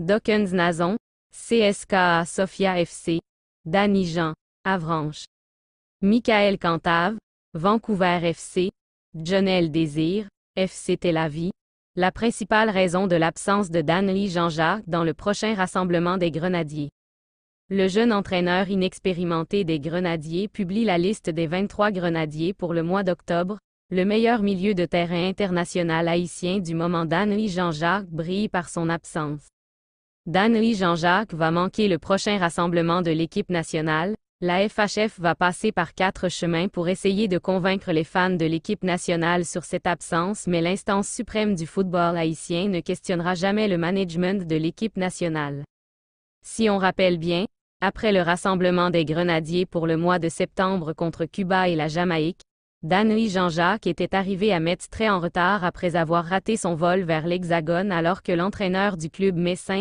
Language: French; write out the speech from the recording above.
Dokens Nazon, CSKA Sofia FC, Danny Jean, Avranches. Michael Cantave, Vancouver FC, Jonel Désir, FC Tel La principale raison de l'absence de Danny Jean-Jacques dans le prochain rassemblement des Grenadiers. Le jeune entraîneur inexpérimenté des Grenadiers publie la liste des 23 Grenadiers pour le mois d'octobre, le meilleur milieu de terrain international haïtien du moment Danny Jean-Jacques brille par son absence. Danny Jean-Jacques va manquer le prochain rassemblement de l'équipe nationale. La FHF va passer par quatre chemins pour essayer de convaincre les fans de l'équipe nationale sur cette absence, mais l'instance suprême du football haïtien ne questionnera jamais le management de l'équipe nationale. Si on rappelle bien, après le rassemblement des Grenadiers pour le mois de septembre contre Cuba et la Jamaïque, Danny Jean-Jacques était arrivé à Metz très en retard après avoir raté son vol vers l'Hexagone alors que l'entraîneur du club messin